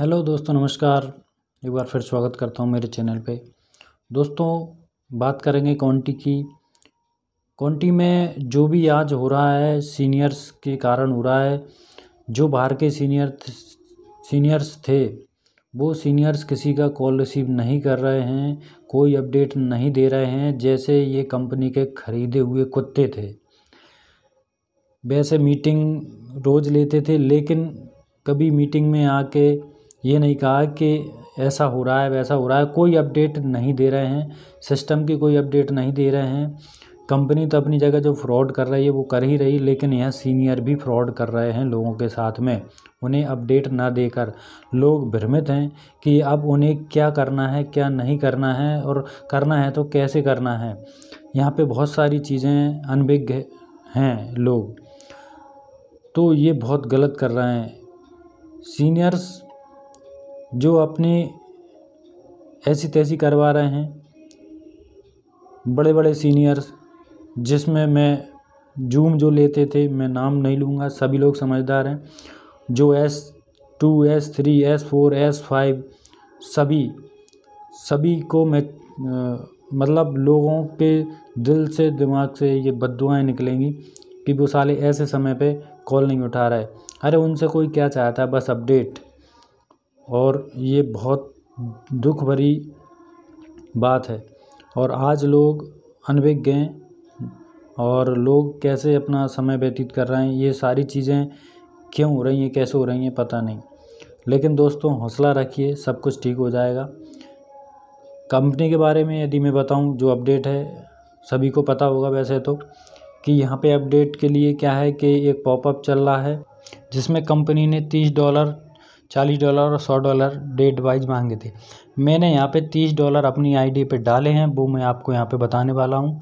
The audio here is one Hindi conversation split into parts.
हेलो दोस्तों नमस्कार एक बार फिर स्वागत करता हूँ मेरे चैनल पे दोस्तों बात करेंगे कॉन्टी की कॉन्टी में जो भी आज हो रहा है सीनियर्स के कारण हो रहा है जो बाहर के सीनियर सीनियर्स थे वो सीनियर्स किसी का कॉल रिसीव नहीं कर रहे हैं कोई अपडेट नहीं दे रहे हैं जैसे ये कंपनी के ख़रीदे हुए कुत्ते थे वैसे मीटिंग रोज़ लेते थे लेकिन कभी मीटिंग में आके ये नहीं कहा कि ऐसा हो रहा है वैसा हो रहा है कोई अपडेट नहीं दे रहे हैं सिस्टम की कोई अपडेट नहीं दे रहे हैं कंपनी तो अपनी जगह जो फ्रॉड कर रही है वो कर ही रही लेकिन यहाँ सीनियर भी फ्रॉड कर रहे हैं लोगों के साथ में उन्हें अपडेट ना देकर लोग भ्रमित हैं कि अब उन्हें क्या करना है क्या नहीं करना है और करना है तो कैसे करना है यहाँ पे बहुत सारी चीज़ें अनभिज्ञ हैं लोग तो ये बहुत गलत कर रहे हैं सीनियर्स जो अपने ऐसी तैसी करवा रहे हैं बड़े बड़े सीनियर्स जिसमें मैं जूम जो लेते थे मैं नाम नहीं लूँगा सभी लोग समझदार हैं जो S two S three S four S five सभी सभी को मैं आ, मतलब लोगों के दिल से दिमाग से ये बदुआएँ निकलेंगी कि वो साले ऐसे समय पे कॉल नहीं उठा रहा है अरे उनसे कोई क्या चाहता है बस अपडेट और ये बहुत दुख भरी बात है और आज लोग अनभिज्ञ हैं और लोग कैसे अपना समय व्यतीत कर रहे हैं ये सारी चीज़ें क्यों हो रही हैं कैसे हो रही हैं पता नहीं लेकिन दोस्तों हौसला रखिए सब कुछ ठीक हो जाएगा कंपनी के बारे में यदि मैं बताऊं जो अपडेट है सभी को पता होगा वैसे तो कि यहाँ पे अपडेट के लिए क्या है कि एक पॉपअप चल रहा है जिसमें कंपनी ने तीस डॉलर चालीस डॉलर और सौ डॉलर डेट वाइज मांगे थे मैंने यहाँ पे तीस डॉलर अपनी आईडी पे डाले हैं वो मैं आपको यहाँ पे बताने वाला हूँ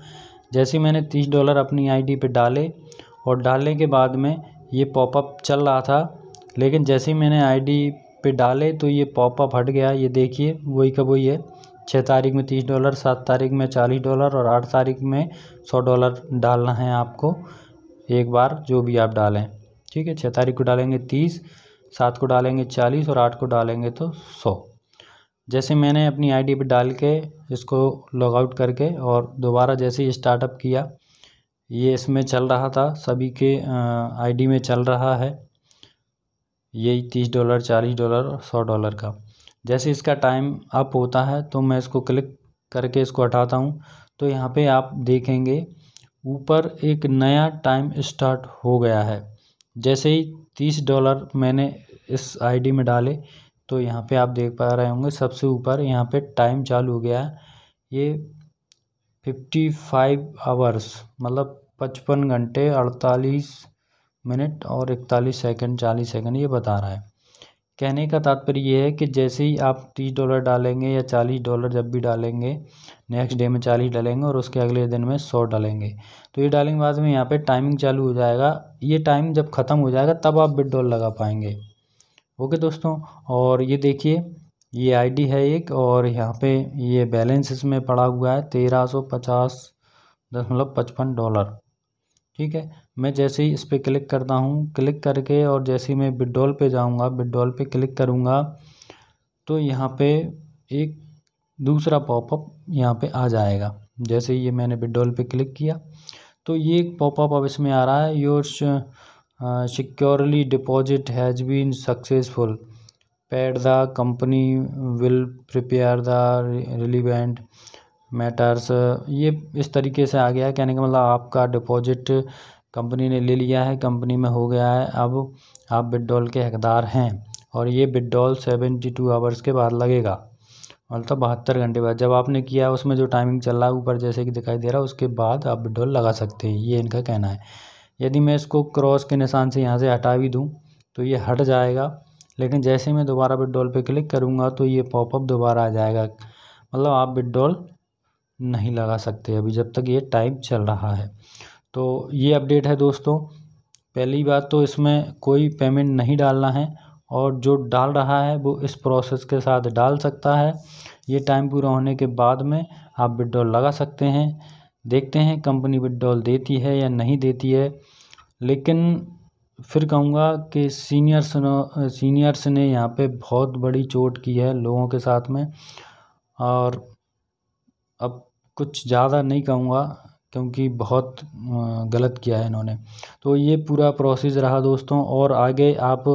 जैसे मैंने तीस डॉलर अपनी आईडी पे डाले और डालने के बाद में ये पॉपअप चल रहा था लेकिन जैसे ही मैंने आईडी पे डाले तो ये पॉपअप हट गया ये देखिए वही का वही है छः तारीख में तीस डॉलर सात तारीख में चालीस डॉलर और आठ तारीख में सौ डॉलर डालना है आपको एक बार जो भी आप डालें ठीक है छः तारीख को डालेंगे तीस सात को डालेंगे चालीस और आठ को डालेंगे तो सौ जैसे मैंने अपनी आईडी पे डाल के इसको लॉगआउट करके और दोबारा जैसे ही स्टार्टअप किया ये इसमें चल रहा था सभी के आईडी में चल रहा है यही तीस डॉलर चालीस डॉलर और सौ डॉलर का जैसे इसका टाइम अप होता है तो मैं इसको क्लिक करके इसको हटाता हूँ तो यहाँ पे आप देखेंगे ऊपर एक नया टाइम स्टार्ट हो गया है जैसे ही तीस डॉलर मैंने इस आईडी में डाले तो यहाँ पे आप देख पा रहे होंगे सबसे ऊपर यहाँ पे टाइम चालू हो गया है ये फिफ्टी फाइव आवर्स मतलब पचपन घंटे अड़तालीस मिनट और इकतालीस सेकंड चालीस सेकंड ये बता रहा है कहने का तात्पर्य ये है कि जैसे ही आप तीस डॉलर डालेंगे या चालीस डॉलर जब भी डालेंगे नेक्स्ट डे में चालीस डालेंगे और उसके अगले दिन में सौ डालेंगे तो ये डालेंगे बाद में यहाँ पे टाइमिंग चालू हो जाएगा ये टाइम जब ख़त्म हो जाएगा तब आप बिट डॉलर लगा पाएंगे ओके दोस्तों और ये देखिए ये आईडी है एक और यहाँ पे ये बैलेंस इसमें पड़ा हुआ है तेरह सौ पचास दशमलव पचपन डॉलर ठीक है मैं जैसे ही इस पर क्लिक करता हूँ क्लिक करके और जैसे ही मैं विड्रॉल पे जाऊँगा विड्रॉल पे क्लिक करूँगा तो यहाँ पे एक दूसरा पॉपअप यहाँ पे आ जाएगा जैसे ये मैंने विड्रॉल पे क्लिक किया तो ये एक पॉपअप अब इसमें आ रहा है your securely deposit has been successful paid the company will prepare the relevant matters ये इस तरीके से आ गया है कहने का मतलब आपका डिपॉजिट कंपनी ने ले लिया है कंपनी में हो गया है अब आप विड्रॉल के हकदार हैं और ये विड्रॉल सेवेंटी टू आवर्स के बाद लगेगा मतलब बहत्तर घंटे बाद जब आपने किया उसमें जो टाइमिंग चल रहा है ऊपर जैसे कि दिखाई दे रहा है उसके बाद आप विड्रॉल लगा सकते हैं ये इनका कहना है यदि मैं इसको क्रॉस के निशान से यहाँ से हटा भी दूँ तो ये हट जाएगा लेकिन जैसे मैं दोबारा विड्रॉल पे क्लिक करूँगा तो ये पॉपअप दोबारा आ जाएगा मतलब आप विड्रॉल नहीं लगा सकते अभी जब तक ये टाइम चल रहा है तो ये अपडेट है दोस्तों पहली बात तो इसमें कोई पेमेंट नहीं डालना है और जो डाल रहा है वो इस प्रोसेस के साथ डाल सकता है ये टाइम पूरा होने के बाद में आप विड्रॉल लगा सकते हैं देखते हैं कंपनी विड्रॉल देती है या नहीं देती है लेकिन फिर कहूँगा कि सीनियर्स सीनियर्स ने यहाँ पे बहुत बड़ी चोट की है लोगों के साथ में और अब कुछ ज़्यादा नहीं कहूँगा क्योंकि बहुत गलत किया है इन्होंने तो ये पूरा प्रोसेस रहा दोस्तों और आगे आप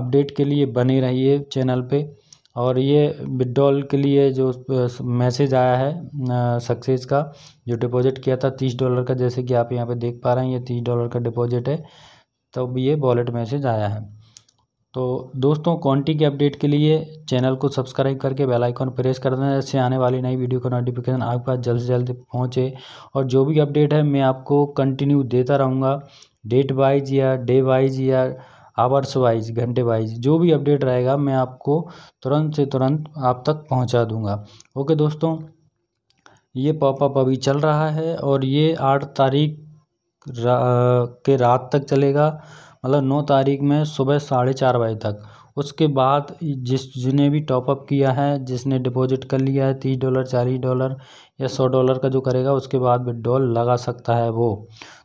अपडेट के लिए बने रहिए चैनल पे और ये विड्रॉल के लिए जो मैसेज आया है सक्सेस का जो डिपॉजिट किया था तीस डॉलर का जैसे कि आप यहाँ पे देख पा रहे हैं ये तीस डॉलर का डिपॉजिट है तब तो ये वॉलेट मैसेज आया है तो दोस्तों क्वांटी के अपडेट के लिए चैनल को सब्सक्राइब करके बेल आइकॉन प्रेस कर देना जिससे आने वाली नई वीडियो का नोटिफिकेशन आपके पास जल्द से जल्द पहुंचे और जो भी अपडेट है मैं आपको कंटिन्यू देता रहूँगा डेट वाइज या डे वाइज या आवर्स वाइज घंटे वाइज जो भी अपडेट रहेगा मैं आपको तुरंत से तुरंत आप तक पहुँचा दूँगा ओके दोस्तों ये पॉपअप अभी चल रहा है और ये आठ तारीख रा, के रात तक चलेगा मतलब नौ तारीख में सुबह साढ़े चार बजे तक उसके बाद जिस जिन्हें भी टॉपअप किया है जिसने डिपॉजिट कर लिया है तीस डॉलर चालीस डॉलर या सौ डॉलर का जो करेगा उसके बाद विड्रॉल लगा सकता है वो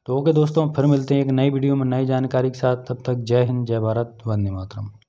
तो ओके दोस्तों फिर मिलते हैं एक नई वीडियो में नई जानकारी के साथ तब तक जय हिंद जय भारत वंदे मातरम